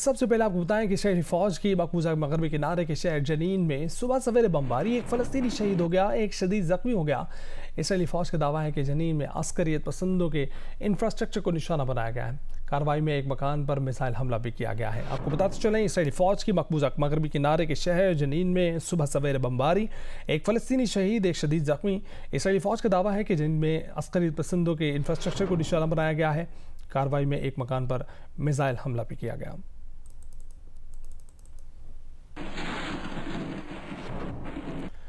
सबसे पहले आपको बताएं कि शहरी फौज की मकबूजा मगरबी किनारे के शहर जनीन में सुबह सवेरे बमबारी एक फ़लस्तीनी शहीद हो गया एक शदीद ज़ख्मी हो गया इसराइली फ़ौज का दावा है कि जनीन में अस्करियत पसंदों के इंफ्रास्ट्रक्चर को निशाना बनाया गया है कार्रवाई में एक मकान पर मिसाइल हमला भी किया गया है आपको बताते चलें इसराइली फ़ौज की मकबूजा मगरबी किनारे के शहर जनीन में सुबह सवेरे बमबारी एक फ़लस्तीनी शहीद एक शदीद ज़ख्मी इसराइली फ़ौज का दावा है कि जनीन में अस्करियत पसंदों के इंफ्रास्ट्रक्चर को निशाना बनाया गया है कार्रवाई में एक मकान पर मिसाइल हमला भी किया गया